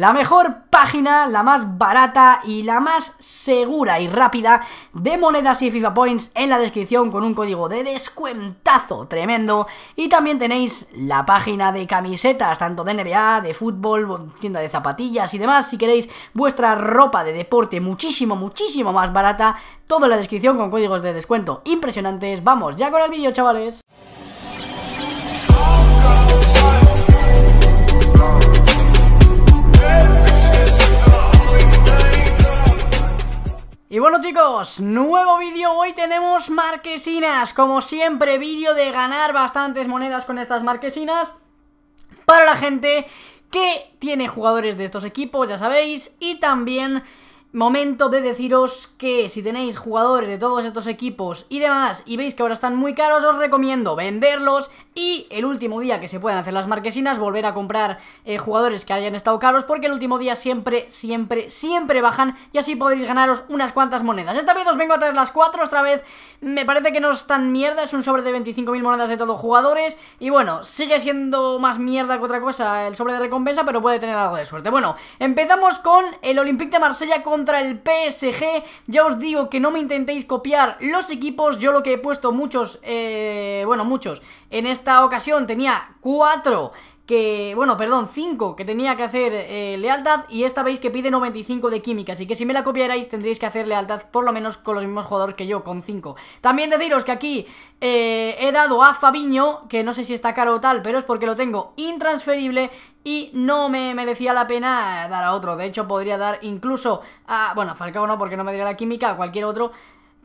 La mejor página, la más barata y la más segura y rápida de monedas y FIFA Points en la descripción con un código de descuentazo tremendo. Y también tenéis la página de camisetas, tanto de NBA, de fútbol, tienda de zapatillas y demás. Si queréis vuestra ropa de deporte muchísimo, muchísimo más barata, todo en la descripción con códigos de descuento impresionantes. Vamos ya con el vídeo, chavales. Y bueno chicos, nuevo vídeo, hoy tenemos marquesinas, como siempre vídeo de ganar bastantes monedas con estas marquesinas Para la gente que tiene jugadores de estos equipos, ya sabéis, y también Momento de deciros que si tenéis jugadores de todos estos equipos y demás y veis que ahora están muy caros, os recomiendo venderlos y el último día que se puedan hacer las marquesinas, volver a comprar eh, jugadores que hayan estado caros porque el último día siempre, siempre, siempre bajan y así podréis ganaros unas cuantas monedas. Esta vez os vengo a traer las cuatro, otra vez me parece que no es tan mierda, es un sobre de 25.000 monedas de todos jugadores y bueno, sigue siendo más mierda que otra cosa el sobre de recompensa, pero puede tener algo de suerte. Bueno, empezamos con el Olympique de Marsella con contra el PSG. Ya os digo que no me intentéis copiar los equipos. Yo lo que he puesto muchos, eh, bueno, muchos. En esta ocasión tenía cuatro que, bueno, perdón, 5 que tenía que hacer eh, lealtad y esta veis que pide 95 de química, así que si me la copiarais tendréis que hacer lealtad por lo menos con los mismos jugadores que yo, con 5. También deciros que aquí eh, he dado a Fabiño, que no sé si está caro o tal, pero es porque lo tengo intransferible y no me merecía la pena dar a otro, de hecho podría dar incluso a, bueno, Falcao no porque no me diría la química, a cualquier otro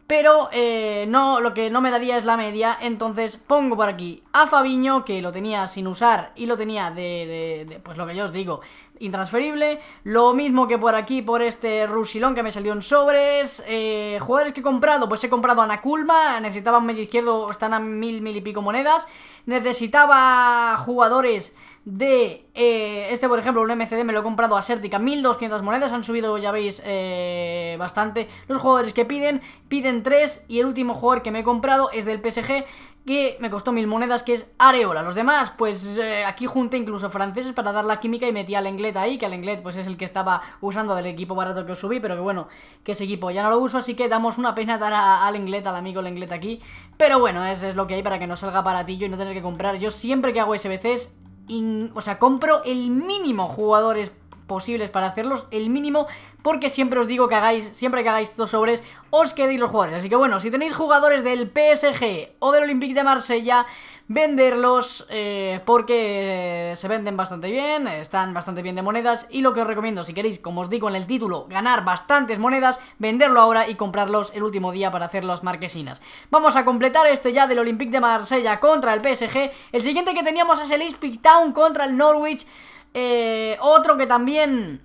pero eh, no, lo que no me daría es la media, entonces pongo por aquí a Fabiño, que lo tenía sin usar y lo tenía de, pues lo que yo os digo, intransferible, lo mismo que por aquí, por este Rusilón que me salió en sobres, eh, jugadores que he comprado, pues he comprado a Nakulma, necesitaba un medio izquierdo, están a mil, mil y pico monedas, necesitaba jugadores de eh, este, por ejemplo, un MCD me lo he comprado a Certica 1200 monedas, han subido, ya veis, eh, bastante los jugadores que piden, piden 3 y el último jugador que me he comprado es del PSG que me costó 1000 monedas, que es Areola. Los demás, pues eh, aquí junté incluso franceses para dar la química y metí al Englet ahí, que al Englet pues es el que estaba usando del equipo barato que os subí, pero que bueno, que ese equipo ya no lo uso, así que damos una pena dar al Englet, al amigo Lenglet aquí. Pero bueno, eso es lo que hay para que no salga baratillo y no tener que comprar. Yo siempre que hago SBCs, o sea, compro el mínimo jugadores posibles para hacerlos, el mínimo, porque siempre os digo que hagáis, siempre que hagáis dos sobres, os quedéis los jugadores. Así que bueno, si tenéis jugadores del PSG o del Olympique de Marsella, venderlos eh, porque se venden bastante bien, están bastante bien de monedas y lo que os recomiendo si queréis, como os digo en el título, ganar bastantes monedas, venderlo ahora y comprarlos el último día para hacer las marquesinas. Vamos a completar este ya del Olympique de Marsella contra el PSG. El siguiente que teníamos es el Pick Town contra el Norwich. Eh, otro que también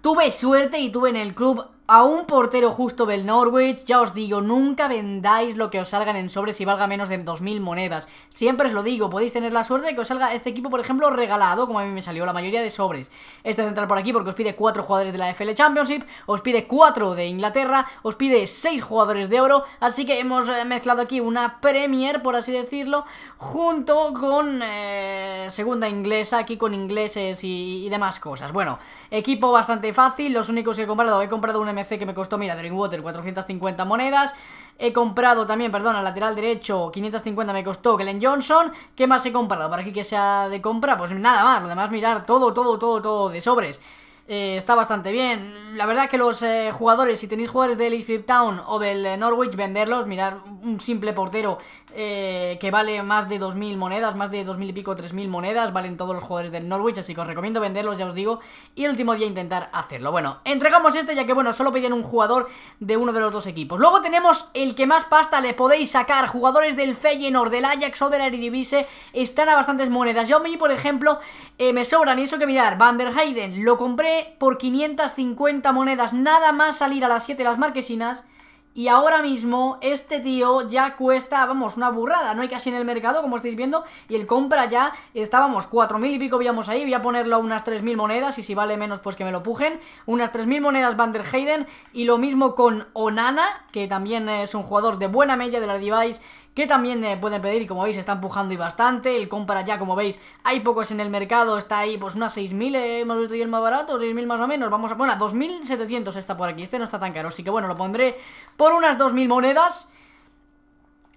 tuve suerte y tuve en el club a un portero justo del Norwich, ya os digo, nunca vendáis lo que os salgan en sobres si valga menos de 2.000 monedas. Siempre os lo digo, podéis tener la suerte de que os salga este equipo, por ejemplo, regalado, como a mí me salió la mayoría de sobres. Este central por aquí porque os pide 4 jugadores de la FL Championship, os pide 4 de Inglaterra, os pide 6 jugadores de oro, así que hemos eh, mezclado aquí una Premier, por así decirlo, junto con eh, segunda inglesa, aquí con ingleses y, y demás cosas. Bueno, equipo bastante fácil, los únicos que he comprado, he comprado una MC que me costó, mira, Dreamwater 450 monedas. He comprado también, perdón, al lateral derecho 550 me costó Glenn Johnson. ¿Qué más he comprado? Para aquí que sea de compra, pues nada más. Lo demás mirar todo, todo, todo, todo de sobres. Eh, está bastante bien. La verdad que los eh, jugadores, si tenéis jugadores del East Town o del eh, Norwich, venderlos, mirar un simple portero que vale más de 2.000 monedas, más de 2.000 y pico, 3.000 monedas, valen todos los jugadores del Norwich, así que os recomiendo venderlos, ya os digo, y el último día intentar hacerlo. Bueno, entregamos este ya que, bueno, solo piden un jugador de uno de los dos equipos. Luego tenemos el que más pasta le podéis sacar, jugadores del Feyenoord, del Ajax o del Eredivisie, están a bastantes monedas. Yo a mí, por ejemplo, me sobran, y eso que mirar, Van der Hayden, lo compré por 550 monedas nada más salir a las 7 las marquesinas. Y ahora mismo este tío ya cuesta, vamos, una burrada. No hay casi en el mercado, como estáis viendo. Y el compra ya estábamos 4.000 y pico, veíamos ahí. Voy a ponerlo a unas 3.000 monedas y si vale menos, pues que me lo pujen. Unas 3.000 monedas Van der Hayden Y lo mismo con Onana, que también es un jugador de buena media de la device que también eh, pueden pedir y como veis está empujando y bastante, el compra ya como veis hay pocos en el mercado, está ahí pues unas 6.000, eh, hemos visto y el más barato, 6.000 más o menos, vamos a, bueno, 2.700 está por aquí, este no está tan caro, así que bueno, lo pondré por unas 2.000 monedas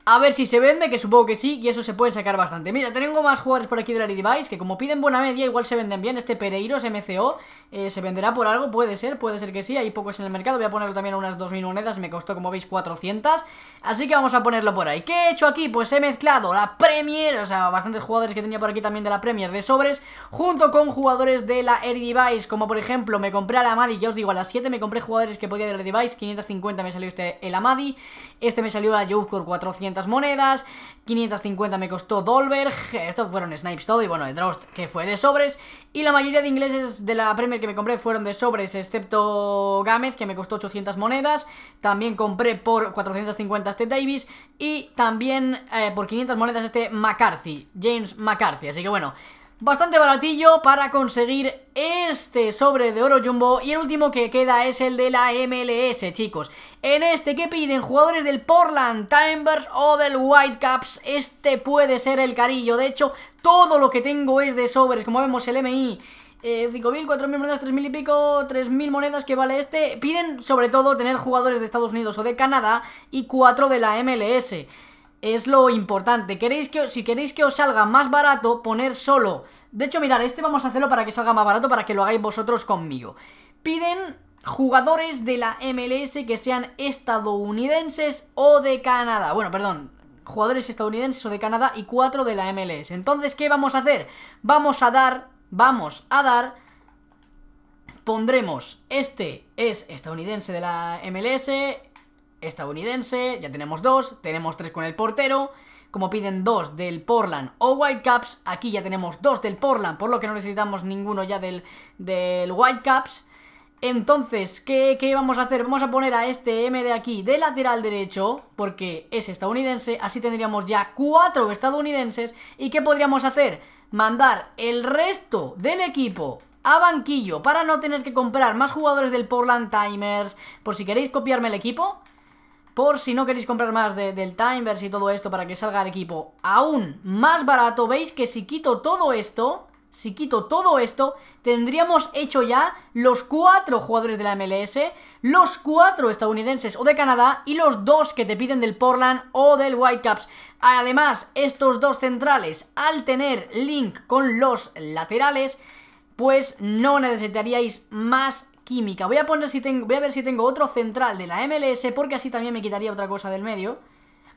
a ver si se vende, que supongo que sí, y eso se puede sacar bastante. Mira, tengo más jugadores por aquí de la Device, que como piden buena media, igual se venden bien. Este Pereiros MCO eh, se venderá por algo, puede ser, puede ser que sí. Hay pocos en el mercado, voy a ponerlo también a unas 2.000 monedas, me costó como veis 400. Así que vamos a ponerlo por ahí. ¿Qué he hecho aquí? Pues he mezclado la Premier, o sea, bastantes jugadores que tenía por aquí también de la Premier de sobres, junto con jugadores de la Device, como por ejemplo me compré a la Amadi, ya os digo, a las 7 me compré jugadores que podía de la Device, 550 me salió este el Amadi. Este me salió a Joe por 400 monedas, 550 me costó Dolberg, estos fueron snipes todo y bueno, el Drost que fue de sobres y la mayoría de ingleses de la Premier que me compré fueron de sobres, excepto Gámez que me costó 800 monedas, también compré por 450 este Davis y también eh, por 500 monedas este McCarthy, James McCarthy, así que bueno, bastante baratillo para conseguir este sobre de oro jumbo y el último que queda es el de la MLS chicos en este ¿qué piden jugadores del Portland Timbers o del Whitecaps, este puede ser el carillo. De hecho, todo lo que tengo es de sobres, como vemos el MI. 5.000, 4.000 monedas, 3.000 y pico, 3.000 monedas que vale este. Piden sobre todo tener jugadores de Estados Unidos o de Canadá y 4 de la MLS. Es lo importante. ¿Queréis que, si queréis que os salga más barato, poner solo. De hecho, mirad, este vamos a hacerlo para que salga más barato, para que lo hagáis vosotros conmigo. Piden jugadores de la MLS que sean estadounidenses o de Canadá. Bueno, perdón, jugadores estadounidenses o de Canadá y cuatro de la MLS. Entonces, ¿qué vamos a hacer? Vamos a dar, vamos a dar, pondremos, este es estadounidense de la MLS, estadounidense, ya tenemos dos, tenemos tres con el portero, como piden dos del Portland o Whitecaps, aquí ya tenemos dos del Portland, por lo que no necesitamos ninguno ya del, del Whitecaps, entonces, ¿qué, vamos a hacer? Vamos a poner a este M de aquí de lateral derecho, porque es estadounidense, así tendríamos ya cuatro estadounidenses. ¿Y qué podríamos hacer? Mandar el resto del equipo a banquillo para no tener que comprar más jugadores del Portland Timers, por si queréis copiarme el equipo. Por si no queréis comprar más del Timers y todo esto para que salga el equipo aún más barato, veis que si quito todo esto si quito todo esto, tendríamos hecho ya los cuatro jugadores de la MLS, los cuatro estadounidenses o de Canadá y los dos que te piden del Portland o del Whitecaps. Además, estos dos centrales, al tener link con los laterales, pues no necesitaríais más química. Voy a poner si tengo, voy a ver si tengo otro central de la MLS porque así también me quitaría otra cosa del medio.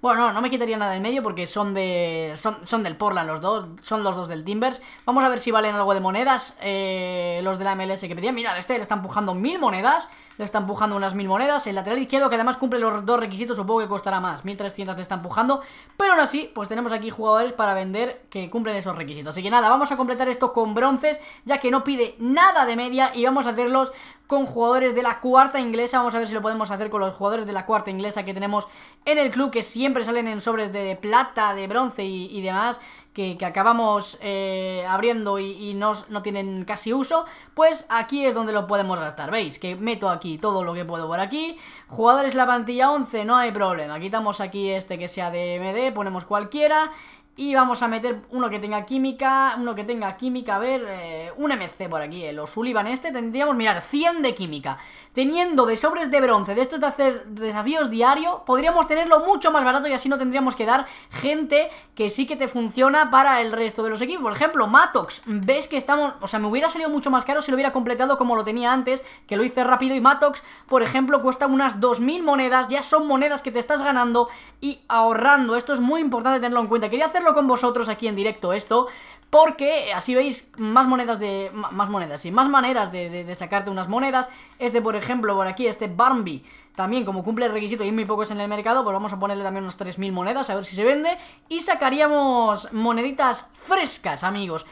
Bueno, no, no me quitaría nada en medio porque son de son, del Portland los dos, son los dos del Timbers. Vamos a ver si valen algo de monedas eh, los de la MLS que pedían. Mirad, este le está empujando mil monedas, le está empujando unas mil monedas. El lateral izquierdo que además cumple los dos requisitos, supongo que costará más, 1300 le está empujando. Pero aún así, pues tenemos aquí jugadores para vender que cumplen esos requisitos. Así que nada, vamos a completar esto con bronces, ya que no pide nada de media y vamos a hacerlos con jugadores de la cuarta inglesa. Vamos a ver si lo podemos hacer con los jugadores de la cuarta inglesa que tenemos en el club, que siempre salen en sobres de plata, de bronce y, demás. Que, acabamos eh, abriendo y, no, tienen casi uso, pues aquí es donde lo podemos gastar, ¿veis? Que meto aquí todo lo que puedo por aquí, jugadores la plantilla 11, no hay problema, quitamos aquí este que sea de MD, ponemos cualquiera y vamos a meter uno que tenga química, uno que tenga química, a ver, eh, un MC por aquí, el eh, Sullivan este, tendríamos, mirar, 100 de química. Teniendo de sobres de bronce, de estos de hacer desafíos diario, podríamos tenerlo mucho más barato y así no tendríamos que dar gente que sí que te funciona para el resto de los equipos. Por ejemplo, Matox, ves que estamos, o sea, me hubiera salido mucho más caro si lo hubiera completado como lo tenía antes, que lo hice rápido y Matox, por ejemplo, cuesta unas 2.000 monedas, ya son monedas que te estás ganando y ahorrando. Esto es muy importante tenerlo en cuenta. Quería hacerlo con vosotros aquí en directo esto, porque eh, así veis más monedas de... más monedas, y más maneras de, sacarte unas monedas. Este, por ejemplo, por aquí, este Bambi, también como cumple el requisito y muy pocos en el mercado, pues vamos a ponerle también unas 3.000 monedas, a ver si se vende. Y sacaríamos moneditas frescas, amigos.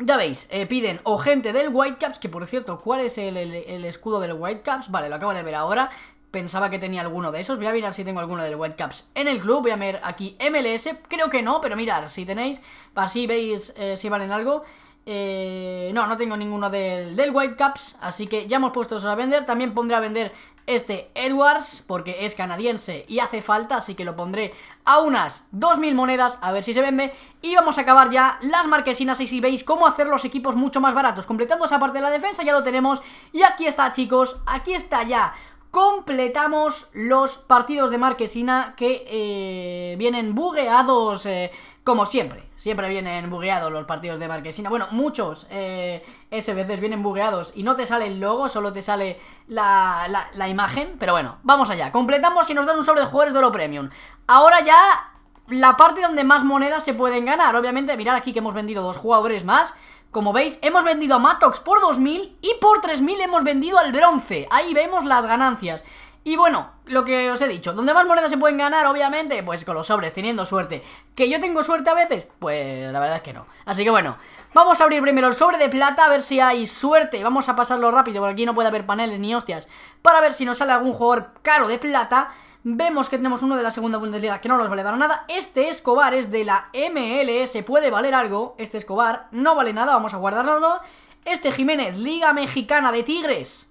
Ya veis, eh, piden o gente del Whitecaps, que por cierto, ¿cuál es el, el escudo del Whitecaps? Vale, lo acabo de ver ahora pensaba que tenía alguno de esos. Voy a mirar si tengo alguno del Whitecaps en el club. Voy a ver aquí MLS. Creo que no, pero mirar si tenéis, así veis eh, si valen algo. Eh, no, no tengo ninguno del, del Whitecaps, así que ya hemos puesto eso a vender. También pondré a vender este Edwards, porque es canadiense y hace falta, así que lo pondré a unas 2.000 monedas, a ver si se vende. Y vamos a acabar ya las marquesinas y si veis cómo hacer los equipos mucho más baratos. Completando esa parte de la defensa ya lo tenemos. Y aquí está, chicos, aquí está ya completamos los partidos de Marquesina que eh, vienen bugueados eh, como siempre. Siempre vienen bugueados los partidos de Marquesina. Bueno, muchos eh, vienen bugueados y no te sale el logo, solo te sale la, la, imagen. Pero bueno, vamos allá. Completamos y nos dan un sobre de jugadores de oro premium. Ahora ya la parte donde más monedas se pueden ganar. Obviamente, mirar aquí que hemos vendido dos jugadores más. Como veis, hemos vendido a Matox por 2.000 y por 3.000 hemos vendido al bronce. Ahí vemos las ganancias. Y bueno, lo que os he dicho, donde más monedas se pueden ganar, obviamente, pues con los sobres, teniendo suerte. ¿Que yo tengo suerte a veces? Pues la verdad es que no. Así que bueno, vamos a abrir primero el sobre de plata, a ver si hay suerte. Vamos a pasarlo rápido, porque aquí no puede haber paneles ni hostias. Para ver si nos sale algún jugador caro de plata. Vemos que tenemos uno de la segunda Bundesliga que no nos vale para nada. Este Escobar es de la MLS, puede valer algo. Este Escobar no vale nada, vamos a guardarlo. Este Jiménez, Liga Mexicana de Tigres.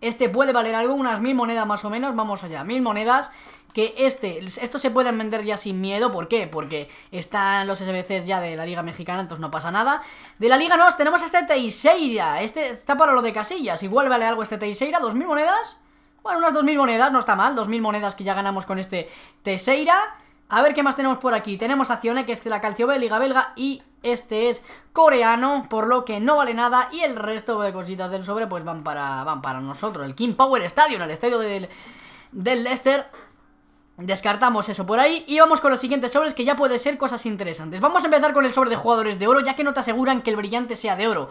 Este puede valer algo, unas mil monedas más o menos. Vamos allá, mil monedas que este, estos se pueden vender ya sin miedo, ¿por qué? Porque están los SBCs ya de la Liga Mexicana, entonces no pasa nada. De la Liga nos tenemos a este Teixeira, este está para lo de Casillas, igual vale algo este Teixeira, mil monedas. Bueno, unas 2.000 monedas, no está mal. 2.000 monedas que ya ganamos con este Teseira. A ver qué más tenemos por aquí. Tenemos a que es de la Calcio B, Belga, y este es coreano, por lo que no vale nada. Y el resto de cositas del sobre, pues van para, van para nosotros. El King Power Stadium, el estadio del, del Leicester. Descartamos eso por ahí y vamos con los siguientes sobres que ya puede ser cosas interesantes. Vamos a empezar con el sobre de jugadores de oro ya que no te aseguran que el brillante sea de oro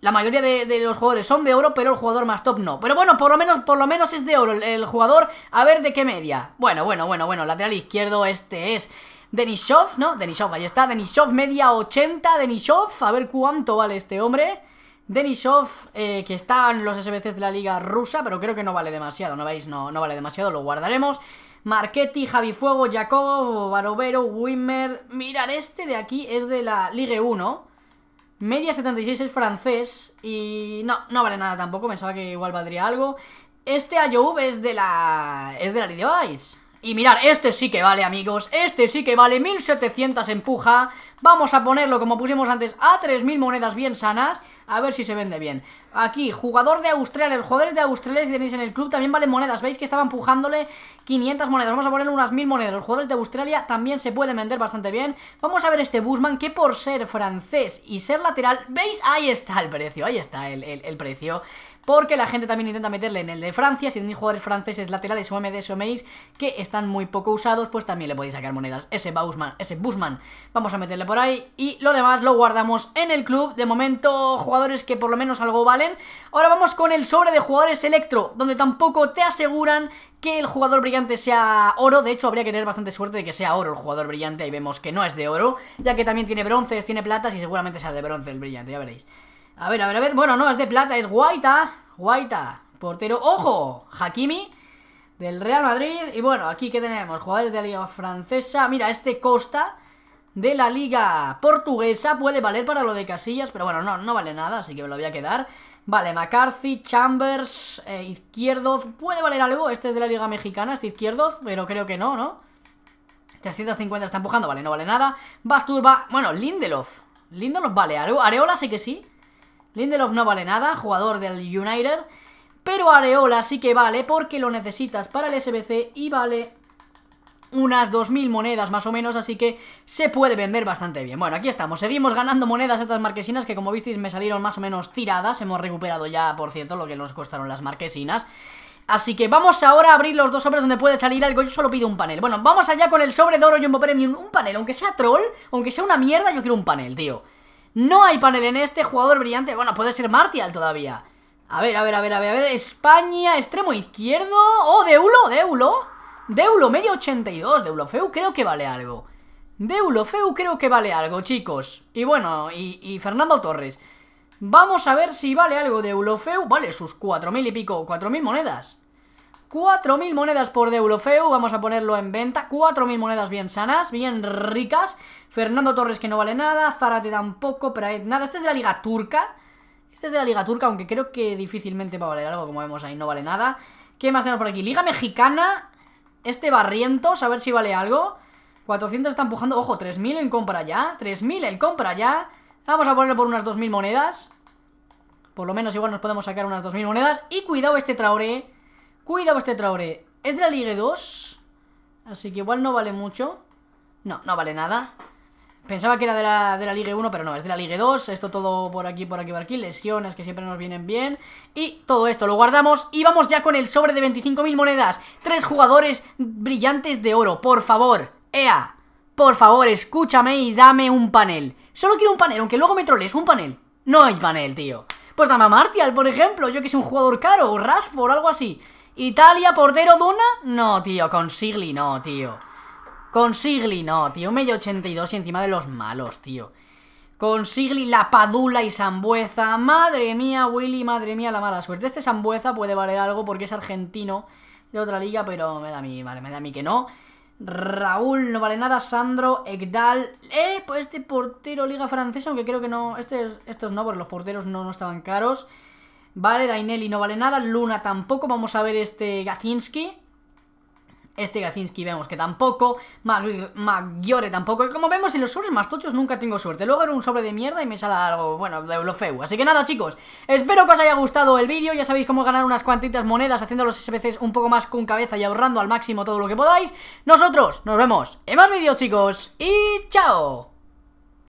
la mayoría de, los jugadores son de oro, pero el jugador más top no. Pero bueno, por lo menos, por lo menos es de oro el, jugador. A ver de qué media. Bueno, bueno, bueno, bueno. Lateral izquierdo este es... Denisov, ¿no? Denisov, ahí está. Denisov, media 80. Denisov a ver cuánto vale este hombre. Denisov, eh, que está en los SBCs de la liga rusa, pero creo que no vale demasiado, ¿no veis? No, no vale demasiado, lo guardaremos. Marchetti, Javi Fuego, Jacobo, Barovero, Wimmer... Mirad, este de aquí es de la Liga 1, Media 76 es francés y no, no vale nada tampoco, pensaba que igual valdría algo. Este Ayoub es de la... es de la Vice. Y mirar, este sí que vale, amigos, este sí que vale, 1700 empuja. Vamos a ponerlo, como pusimos antes, a 3000 monedas bien sanas a ver si se vende bien. Aquí, jugador de Australia, los jugadores de Australia si tenéis en el club también valen monedas, veis que estaba empujándole 500 monedas, vamos a ponerle unas 1000 monedas, los jugadores de Australia también se pueden vender bastante bien. Vamos a ver este Busman que por ser francés y ser lateral, veis, ahí está el precio, ahí está el, el, el precio porque la gente también intenta meterle en el de Francia, si tenéis jugadores franceses laterales o MDs o meis que están muy poco usados, pues también le podéis sacar monedas, ese Bausman, ese Busman, vamos a meterle por ahí, y lo demás lo guardamos en el club, de momento jugadores que por lo menos algo valen, ahora vamos con el sobre de jugadores electro, donde tampoco te aseguran que el jugador brillante sea oro, de hecho habría que tener bastante suerte de que sea oro el jugador brillante, ahí vemos que no es de oro, ya que también tiene bronces, tiene platas y seguramente sea de bronce el brillante, ya veréis. A ver, a ver, a ver. Bueno, no, es de plata, es Guaita. Guaita, portero. ¡Ojo! Hakimi, del Real Madrid. Y bueno, aquí que tenemos jugadores de la Liga Francesa. Mira, este Costa, de la Liga Portuguesa. Puede valer para lo de Casillas, pero bueno, no, no vale nada, así que me lo voy a quedar. Vale, McCarthy, Chambers, eh, izquierdos. ¿Puede valer algo? Este es de la Liga Mexicana, este Izquierdoz, pero creo que no, ¿no? 350 está empujando, vale, no vale nada. Basturba, bueno, Lindelof. Lindelof vale algo. Areola sí que sí. Lindelof no vale nada, jugador del United. Pero Areola sí que vale porque lo necesitas para el SBC y vale unas 2.000 monedas más o menos, así que se puede vender bastante bien. Bueno, aquí estamos, seguimos ganando monedas estas marquesinas que como visteis me salieron más o menos tiradas, hemos recuperado ya, por cierto, lo que nos costaron las marquesinas. Así que vamos ahora a abrir los dos sobres donde puede salir algo, yo solo pido un panel. Bueno, vamos allá con el sobre de oro Jumbo Premium, un panel, aunque sea troll, aunque sea una mierda, yo quiero un panel, tío. No hay panel en este jugador brillante. Bueno, puede ser Martial todavía. A ver, a ver, a ver, a ver, a ver. España, extremo izquierdo. Oh, Deulo, Deulo. Deulo, medio 82. Deulofeu creo que vale algo. Deulofeu creo que vale algo, chicos. Y bueno, y, Fernando Torres. Vamos a ver si vale algo Deulofeu. Vale, sus cuatro mil y pico, cuatro mil monedas. 4.000 monedas por de vamos a ponerlo en venta, 4.000 monedas bien sanas, bien ricas, Fernando Torres que no vale nada, Zárate tampoco, pero nada, este es de la liga turca, este es de la liga turca, aunque creo que difícilmente va a valer algo, como vemos ahí no vale nada, ¿qué más tenemos por aquí? Liga mexicana, este Barrientos, a ver si vale algo, 400 está empujando, ojo, 3.000 en compra ya, 3.000 en compra ya, vamos a ponerlo por unas 2.000 monedas, por lo menos igual nos podemos sacar unas 2.000 monedas, y cuidado este Traoré, Cuidado este Traoré. Es de la Ligue 2. Así que igual no vale mucho. No, no vale nada. Pensaba que era de la, de Ligue 1, pero no, es de la Ligue 2. Esto todo por aquí, por aquí, por aquí. Lesiones que siempre nos vienen bien. Y todo esto lo guardamos y vamos ya con el sobre de 25.000 monedas. Tres jugadores brillantes de oro. Por favor, EA, por favor, escúchame y dame un panel. Solo quiero un panel, aunque luego me troles, un panel. No hay panel, tío. Pues dame a Martial, por ejemplo. Yo que soy un jugador caro, o Rashford, algo así. Italia, portero, Duna. No, tío, con Sigli no, tío. Con Sigli no, tío. Medio 82 y encima de los malos, tío. Con Sigli, la Padula y Sambueza. Madre mía, Willy, madre mía, la mala suerte. Este Sambueza puede valer algo porque es argentino de otra liga, pero me da a mí, vale, me da a mí que no. Raúl, no vale nada, Sandro, Egdal, eh, pues este portero liga francesa, aunque creo que no, este, estos no, porque los porteros no, no estaban caros. Vale, Dainelli no vale nada, Luna tampoco. Vamos a ver este Gacinski. Este Gacinski vemos que tampoco. Maggiore tampoco. Como vemos en los sobres más tochos nunca tengo suerte. Luego era un sobre de mierda y me sale algo, bueno, de lo feo. Así que nada, chicos. Espero que os haya gustado el vídeo. Ya sabéis cómo ganar unas cuantitas monedas haciendo los SBCs un poco más con cabeza y ahorrando al máximo todo lo que podáis. Nosotros nos vemos en más vídeos, chicos. Y chao.